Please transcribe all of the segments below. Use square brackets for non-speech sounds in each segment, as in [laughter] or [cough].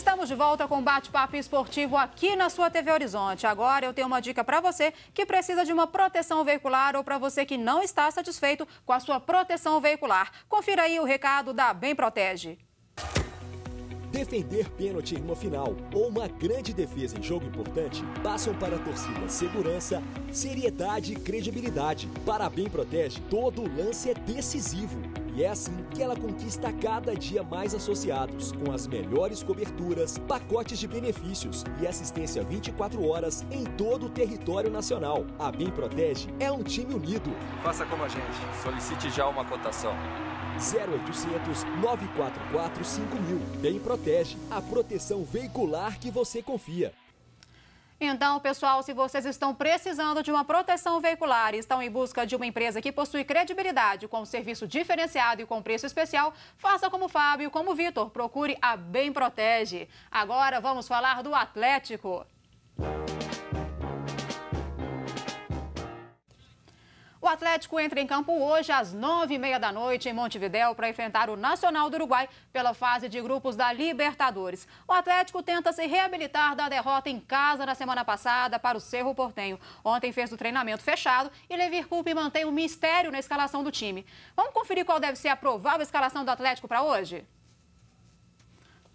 Estamos de volta com bate-papo esportivo aqui na sua TV Horizonte. Agora eu tenho uma dica para você que precisa de uma proteção veicular ou para você que não está satisfeito com a sua proteção veicular. Confira aí o recado da Bem Protege. Defender pênalti em uma final ou uma grande defesa em jogo importante passam para a torcida segurança, seriedade e credibilidade. Para a Bem Protege, todo lance é decisivo e é assim que ela conquista cada dia mais associados, com as melhores coberturas, pacotes de benefícios e assistência 24 horas em todo o território nacional. A Bem Protege é um time unido. Faça como a gente, solicite já uma cotação. 0800 944 5000. Bem Protege, a proteção veicular que você confia. Então, pessoal, se vocês estão precisando de uma proteção veicular e estão em busca de uma empresa que possui credibilidade, com um serviço diferenciado e com preço especial, faça como o Fábio como o Vitor, procure a Bem Protege. Agora vamos falar do Atlético. Atlético entra em campo hoje às nove e meia da noite em Montevidéu para enfrentar o Nacional do Uruguai pela fase de grupos da Libertadores. O Atlético tenta se reabilitar da derrota em casa na semana passada para o Cerro Portenho. Ontem fez o treinamento fechado e Levir Coupe mantém o um mistério na escalação do time. Vamos conferir qual deve ser a provável escalação do Atlético para hoje?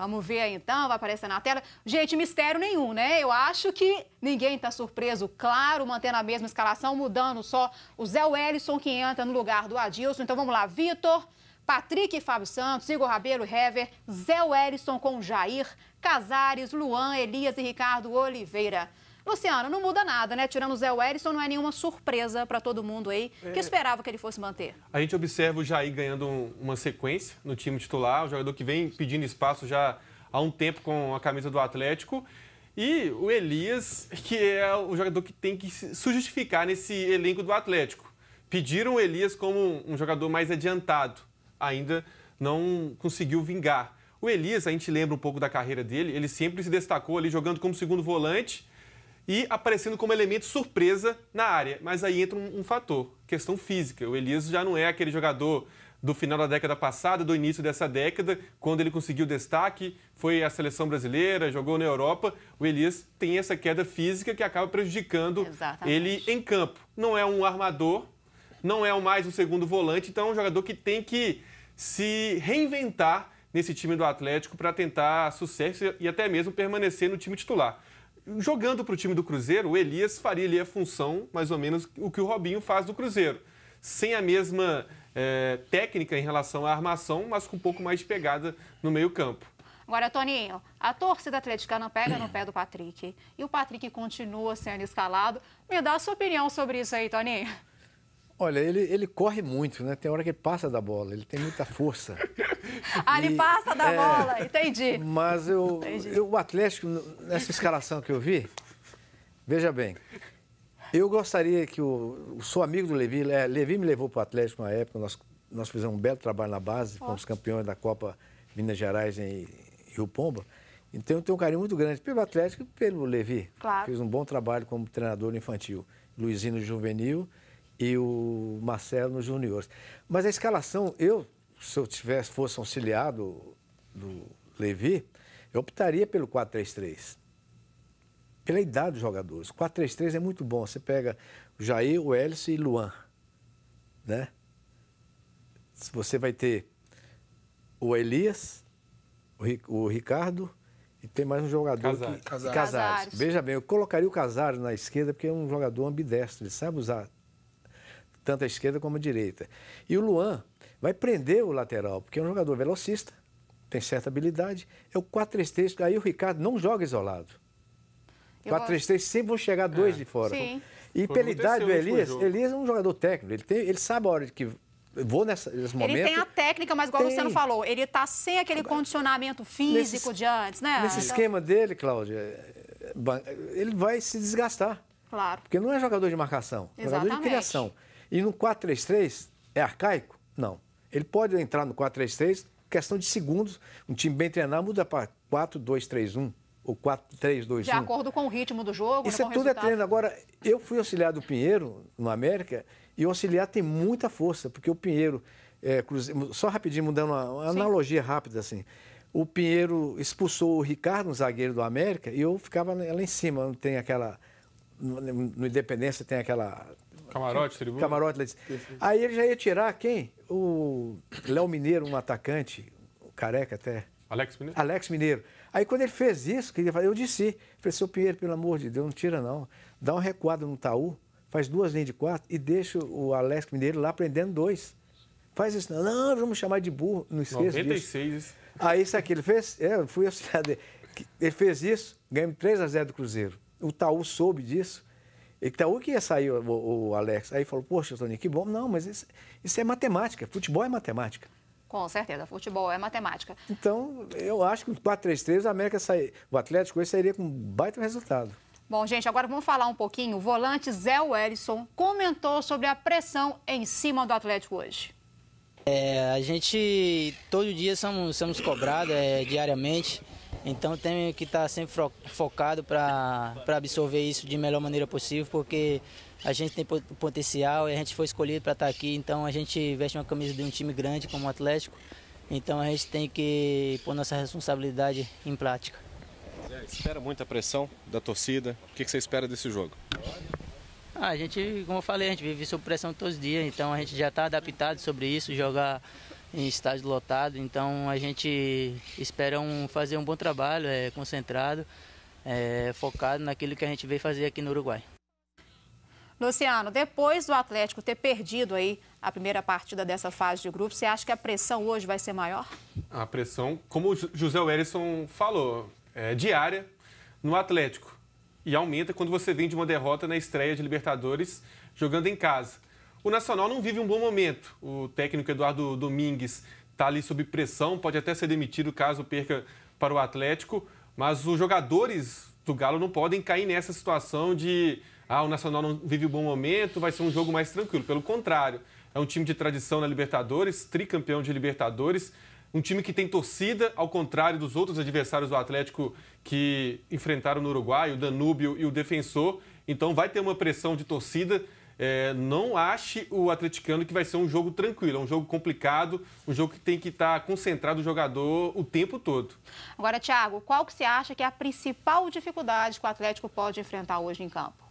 Vamos ver aí então, vai aparecer na tela. Gente, mistério nenhum, né? Eu acho que ninguém está surpreso. Claro, mantendo a mesma escalação, mudando só o Zé Wellison que entra no lugar do Adilson. Então vamos lá, Vitor, Patrick e Fábio Santos, Igor Rabelo Hever, Zé Wellison com Jair, Casares, Luan, Elias e Ricardo Oliveira. Luciano, não muda nada, né? Tirando o Zé Wellison, não é nenhuma surpresa para todo mundo aí que é... esperava que ele fosse manter. A gente observa o Jair ganhando um, uma sequência no time titular, um jogador que vem pedindo espaço já há um tempo com a camisa do Atlético. E o Elias, que é o jogador que tem que se justificar nesse elenco do Atlético. Pediram o Elias como um jogador mais adiantado, ainda não conseguiu vingar. O Elias, a gente lembra um pouco da carreira dele, ele sempre se destacou ali jogando como segundo volante e aparecendo como elemento surpresa na área. Mas aí entra um, um fator, questão física. O Elias já não é aquele jogador do final da década passada, do início dessa década, quando ele conseguiu destaque, foi à seleção brasileira, jogou na Europa. O Elias tem essa queda física que acaba prejudicando Exatamente. ele em campo. Não é um armador, não é mais um segundo volante, então é um jogador que tem que se reinventar nesse time do Atlético para tentar sucesso e até mesmo permanecer no time titular. Jogando para o time do Cruzeiro, o Elias faria ali a função, mais ou menos, o que o Robinho faz do Cruzeiro. Sem a mesma é, técnica em relação à armação, mas com um pouco mais de pegada no meio-campo. Agora, Toninho, a torcida atleticana pega no pé do Patrick e o Patrick continua sendo escalado. Me dá a sua opinião sobre isso aí, Toninho. Olha, ele, ele corre muito, né? Tem hora que ele passa da bola, ele tem muita força. [laughs] ah, ele passa da é, bola, entendi. Mas eu, entendi. eu, o Atlético, nessa escalação que eu vi, veja bem, eu gostaria que o, o sou amigo do Levi, é, Levi me levou para o Atlético na época, nós, nós fizemos um belo trabalho na base, fomos campeões da Copa Minas Gerais em Rio Pomba. Então eu tenho um carinho muito grande pelo Atlético e pelo Levi. Claro. Fez um bom trabalho como treinador infantil. Luizinho Juvenil e o Marcelo nos juniores. Mas a escalação, eu, se eu tivesse, fosse auxiliado do Levi, eu optaria pelo 4-3-3. Pela idade dos jogadores. 4-3-3 é muito bom. Você pega o Jair, o Hélice e o Luan. Né? Você vai ter o Elias, o Ricardo, e tem mais um jogador Casares. Que... Casares. Casares. Veja bem, eu colocaria o Casares na esquerda porque é um jogador ambidestro, ele sabe usar tanto a esquerda como a direita. E o Luan vai prender o lateral, porque é um jogador velocista, tem certa habilidade. É o 4-3-3, aí o Ricardo não joga isolado. 4-3-3 sempre vão chegar dois é, de fora. Sim. E Foi pela idade do Elias, Elias é um jogador técnico, ele, tem, ele sabe a hora que vou nessa, nesse momento. Ele tem a técnica, mas igual tem. o Luciano falou, ele está sem aquele condicionamento físico nesse, de antes, né? Nesse então... esquema dele, Cláudia, é, ele vai se desgastar. Claro. Porque não é jogador de marcação, é jogador de criação. E no 4-3-3 é arcaico? Não. Ele pode entrar no 4-3-3, questão de segundos. Um time bem treinado muda para 4-2-3-1 ou 4-3-2-1. De acordo com o ritmo do jogo, né, Isso é tudo é resultado. é treino. Agora, eu fui auxiliar do Pinheiro, no América, e o auxiliar tem muita força, porque o Pinheiro... É, cruze... Só rapidinho, mudando uma, uma analogia rápida, assim o Pinheiro expulsou o Ricardo, um zagueiro do América, e eu ficava lá em cima, tem aquela. No Independência tem aquela Camarote, tribuna. Camarote, Aí ele já ia tirar quem? O Léo Mineiro, um atacante, careca até. Alex Mineiro? Alex Mineiro. Aí quando ele fez isso, que ele falou, eu disse, falei, seu Pinheiro, pelo amor de Deus, não tira não. Dá um recuado no Taú, faz duas linhas de quatro e deixa o Alex Mineiro lá prendendo dois. Faz isso, não, não vamos chamar de burro, não esqueça 96. disso. Aí sabe o que ele fez? É, eu fui auxiliar dele. Ele fez isso, ganhamos 3 a 0 do Cruzeiro. O Taú soube disso, Itaú então, que ia sair o, o Alex. Aí falou, poxa, Toninho, que bom. Não, mas isso, isso é matemática. Futebol é matemática. Com certeza, futebol é matemática. Então, eu acho que 4-3-3 o América sai, o Atlético hoje sairia com um baita resultado. Bom, gente, agora vamos falar um pouquinho. O volante Zé Wellison comentou sobre a pressão em cima do Atlético hoje. É, a gente todo dia somos, somos cobrados é, diariamente. Então tem que estar tá sempre focado para absorver isso de melhor maneira possível, porque a gente tem potencial e a gente foi escolhido para estar tá aqui, então a gente veste uma camisa de um time grande como o Atlético, então a gente tem que pôr nossa responsabilidade em prática. É, espera muita pressão da torcida, o que, que você espera desse jogo? Ah, a gente, como eu falei, a gente vive sob pressão todos os dias, então a gente já está adaptado sobre isso, jogar em estádio lotado, então a gente espera um, fazer um bom trabalho, é, concentrado, é, focado naquilo que a gente veio fazer aqui no Uruguai. Luciano, depois do Atlético ter perdido aí a primeira partida dessa fase de grupo, você acha que a pressão hoje vai ser maior? A pressão, como o José Werison falou, é diária no Atlético. E aumenta quando você vem de uma derrota na estreia de Libertadores jogando em casa. O Nacional não vive um bom momento. O técnico Eduardo Domingues está ali sob pressão, pode até ser demitido caso perca para o Atlético, mas os jogadores do Galo não podem cair nessa situação de ah, o Nacional não vive um bom momento, vai ser um jogo mais tranquilo. Pelo contrário, é um time de tradição na Libertadores, tricampeão de Libertadores, um time que tem torcida, ao contrário dos outros adversários do Atlético que enfrentaram no Uruguai, o Danúbio e o Defensor. Então vai ter uma pressão de torcida é, não ache o atleticano que vai ser um jogo tranquilo, é um jogo complicado, um jogo que tem que estar tá concentrado o jogador o tempo todo. Agora, Thiago, qual que você acha que é a principal dificuldade que o Atlético pode enfrentar hoje em campo?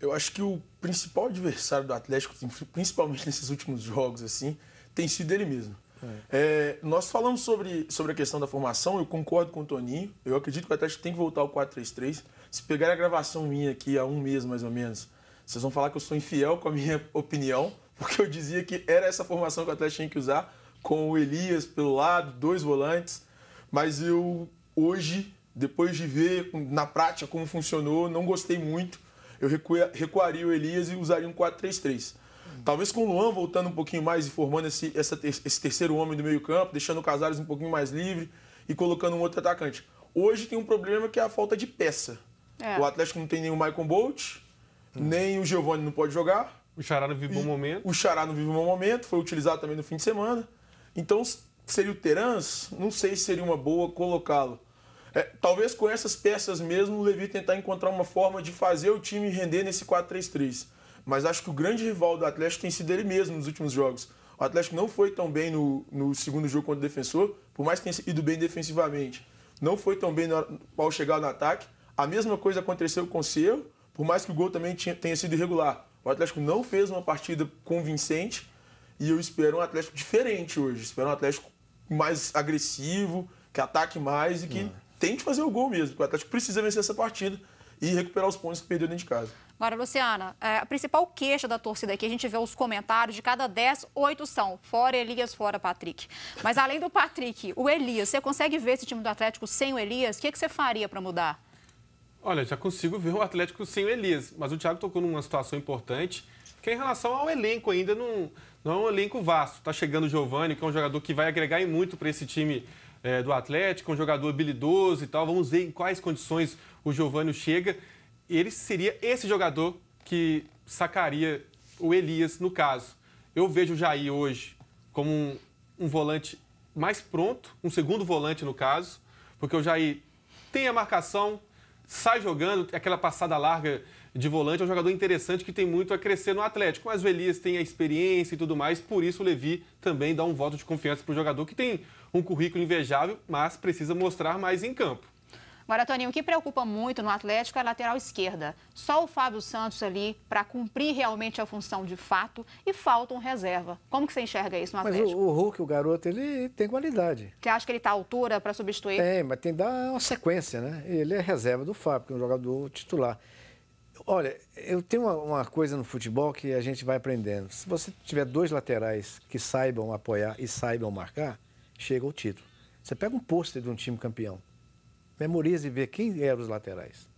Eu acho que o principal adversário do Atlético, principalmente nesses últimos jogos, assim, tem sido ele mesmo. É. É, nós falamos sobre, sobre a questão da formação, eu concordo com o Toninho. Eu acredito que o Atlético tem que voltar ao 4-3-3. Se pegar a gravação minha aqui há um mês, mais ou menos, vocês vão falar que eu sou infiel com a minha [laughs] opinião, porque eu dizia que era essa formação que o Atlético tinha que usar, com o Elias pelo lado, dois volantes. Mas eu, hoje, depois de ver na prática como funcionou, não gostei muito. Eu recuaria o Elias e usaria um 4-3-3. Talvez com o Luan voltando um pouquinho mais e formando esse, essa, esse terceiro homem do meio-campo, deixando o Casares um pouquinho mais livre e colocando um outro atacante. Hoje tem um problema que é a falta de peça. É. O Atlético não tem nenhum Michael Bolt, Hum. Nem o Giovani não pode jogar. O Xará não vive um bom momento. O Xará não vive um bom momento, foi utilizado também no fim de semana. Então, seria o Terans, não sei se seria uma boa colocá-lo. É, talvez com essas peças mesmo o Levi tentar encontrar uma forma de fazer o time render nesse 4-3-3. Mas acho que o grande rival do Atlético tem sido ele mesmo nos últimos jogos. O Atlético não foi tão bem no, no segundo jogo contra o defensor, por mais que tenha ido bem defensivamente. Não foi tão bem ao chegar no ataque. A mesma coisa aconteceu com o Cielo por mais que o gol também tenha sido irregular. O Atlético não fez uma partida convincente e eu espero um Atlético diferente hoje. Espero um Atlético mais agressivo, que ataque mais e que é. tente fazer o gol mesmo. O Atlético precisa vencer essa partida e recuperar os pontos que perdeu dentro de casa. Agora, Luciana, é, a principal queixa da torcida aqui, a gente vê os comentários, de cada 10, 8 são. Fora Elias, fora Patrick. Mas além do Patrick, o Elias, você consegue ver esse time do Atlético sem o Elias? O que você faria para mudar? Olha, já consigo ver o Atlético sem o Elias, mas o Thiago tocou numa situação importante, que é em relação ao elenco ainda, não, não é um elenco vasto. Está chegando o Giovani, que é um jogador que vai agregar muito para esse time é, do Atlético, um jogador habilidoso e tal. Vamos ver em quais condições o Giovani chega. Ele seria esse jogador que sacaria o Elias, no caso. Eu vejo o Jair hoje como um, um volante mais pronto, um segundo volante no caso, porque o Jair tem a marcação, sai jogando, aquela passada larga de volante, é um jogador interessante que tem muito a crescer no Atlético. Mas o Elias tem a experiência e tudo mais, por isso o Levi também dá um voto de confiança para o jogador que tem um currículo invejável, mas precisa mostrar mais em campo. Agora, Toninho, o que preocupa muito no Atlético é a lateral esquerda. Só o Fábio Santos ali para cumprir realmente a função de fato e falta um reserva. Como que você enxerga isso no Atlético? Mas o, o Hulk, o garoto, ele tem qualidade. Você acha que ele está à altura para substituir? Tem, mas tem que dar uma sequência, né? Ele é reserva do Fábio, que é um jogador titular. Olha, eu tenho uma, uma coisa no futebol que a gente vai aprendendo. Se você tiver dois laterais que saibam apoiar e saibam marcar, chega o título. Você pega um pôster de um time campeão memoriza e vê quem eram os laterais.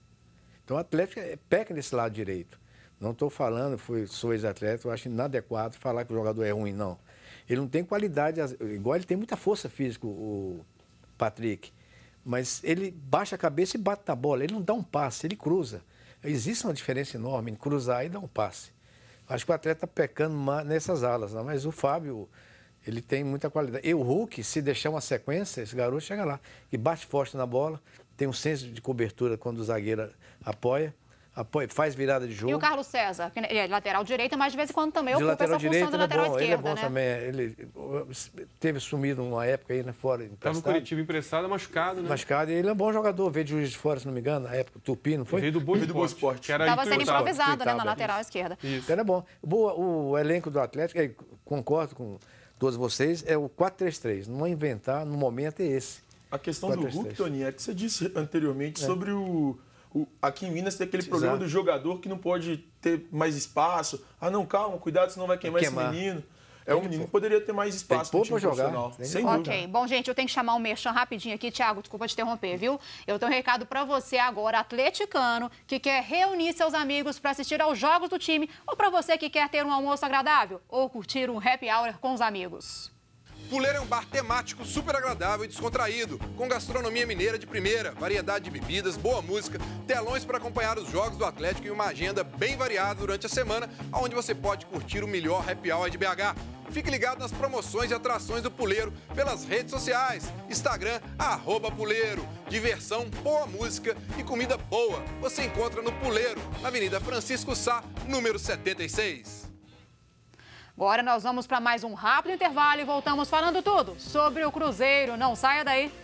Então o Atlético é peca nesse lado direito. Não estou falando, fui, sou ex-atleta, eu acho inadequado falar que o jogador é ruim, não. Ele não tem qualidade, igual ele tem muita força física, o Patrick. Mas ele baixa a cabeça e bate na bola, ele não dá um passe, ele cruza. Existe uma diferença enorme em cruzar e dar um passe. Acho que o atleta está pecando nessas alas, mas o Fábio, ele tem muita qualidade. E o Hulk, se deixar uma sequência, esse garoto chega lá. E bate forte na bola, tem um senso de cobertura quando o zagueiro apoia. Apoia, faz virada de jogo. E o Carlos César, que é lateral direito, mas de vez em quando também ocupa essa função direito, lateral é bom, esquerda. Ele é, é bom né? também. Ele teve sumido uma época aí, né, fora. Estava tá no Curitiba emprestado, é machucado, né? Machucado. E ele é um bom jogador. Veio de Juiz de Fora, se não me engano, na época. Tupi, não foi? Veio do Boa, do Boa Esporte. Estava sendo improvisado, né, na lateral Isso. esquerda. Isso. Então, é bom. Boa, o elenco do Atlético, concordo com todos vocês, é o 433. Não inventar, no momento é esse. A questão do Hulk, Tony, é que você disse anteriormente é. sobre o, o, Aqui em Minas tem aquele Exato. problema do jogador que não pode ter mais espaço. Ah, não, calma, cuidado, senão vai queimar, queimar. esse menino. É um menino que poderia ter mais espaço para no time jogar. profissional. Sem dúvida. Ok. Bom, gente, eu tenho que chamar o Merchan rapidinho aqui. Tiago, desculpa te interromper, viu? Eu tenho um recado para você agora, atleticano, que quer reunir seus amigos para assistir aos jogos do time ou para você que quer ter um almoço agradável ou curtir um happy hour com os amigos. Puleiro é um bar temático super agradável e descontraído, com gastronomia mineira de primeira, variedade de bebidas, boa música, telões para acompanhar os jogos do Atlético e uma agenda bem variada durante a semana, onde você pode curtir o melhor happy hour de BH. Fique ligado nas promoções e atrações do Puleiro pelas redes sociais. Instagram, arroba Puleiro. Diversão, boa música e comida boa. Você encontra no Puleiro, na Avenida Francisco Sá, número 76. Agora nós vamos para mais um rápido intervalo e voltamos falando tudo sobre o Cruzeiro. Não saia daí.